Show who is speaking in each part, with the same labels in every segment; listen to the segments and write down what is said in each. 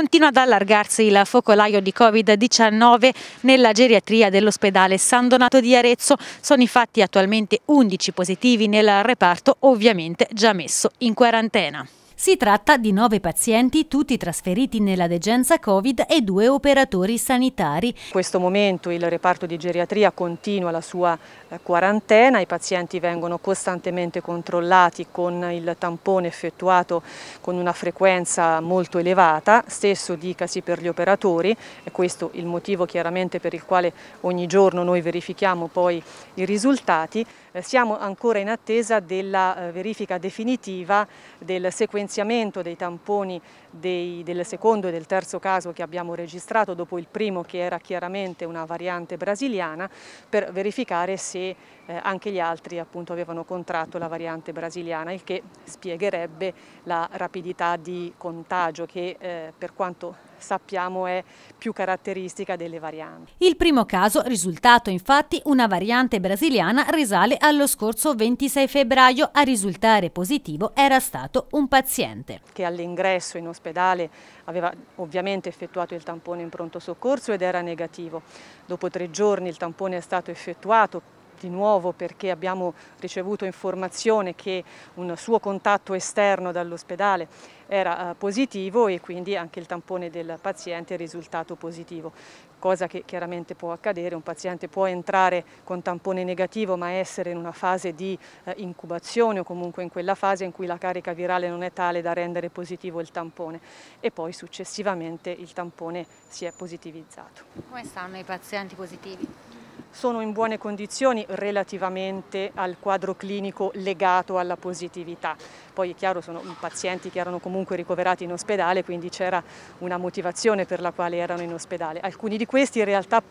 Speaker 1: continua ad allargarsi il focolaio di Covid-19 nella geriatria dell'ospedale San Donato di Arezzo. Sono infatti attualmente 11 positivi nel reparto, ovviamente già messo in quarantena. Si tratta di nove pazienti,
Speaker 2: tutti trasferiti nella degenza Covid e due operatori sanitari. In questo momento il reparto di geriatria continua la sua eh, quarantena, i pazienti vengono costantemente controllati con il tampone effettuato con una frequenza molto elevata, stesso dicasi per gli operatori, è questo il motivo chiaramente per il quale ogni giorno noi verifichiamo poi i risultati. Eh, siamo ancora in attesa della eh, verifica definitiva del sequenziamento potenziamento dei tamponi dei, del secondo e del terzo caso che abbiamo registrato dopo il primo che era chiaramente una variante brasiliana per verificare se eh, anche gli altri appunto, avevano contratto la variante brasiliana, il che spiegherebbe la rapidità di contagio che eh, per quanto sappiamo è più caratteristica delle varianti.
Speaker 1: Il primo caso, risultato infatti una variante brasiliana, risale allo scorso 26 febbraio. A risultare positivo era stato un paziente.
Speaker 2: Che all'ingresso in ospedale aveva ovviamente effettuato il tampone in pronto soccorso ed era negativo. Dopo tre giorni il tampone è stato effettuato di nuovo perché abbiamo ricevuto informazione che un suo contatto esterno dall'ospedale era eh, positivo e quindi anche il tampone del paziente è risultato positivo, cosa che chiaramente può accadere, un paziente può entrare con tampone negativo ma essere in una fase di eh, incubazione o comunque in quella fase in cui la carica virale non è tale da rendere positivo il tampone e poi successivamente il tampone si è positivizzato.
Speaker 1: Come stanno i pazienti
Speaker 2: positivi? sono in buone condizioni relativamente al quadro clinico legato alla positività. Poi è chiaro sono pazienti che erano comunque ricoverati in ospedale, quindi c'era una motivazione per la quale erano in ospedale. Alcuni di questi in realtà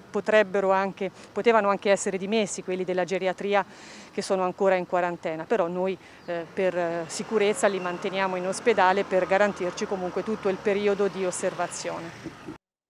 Speaker 2: anche, potevano anche essere dimessi, quelli della geriatria che sono ancora in quarantena, però noi eh, per eh, sicurezza li manteniamo in ospedale per garantirci comunque tutto il periodo di osservazione.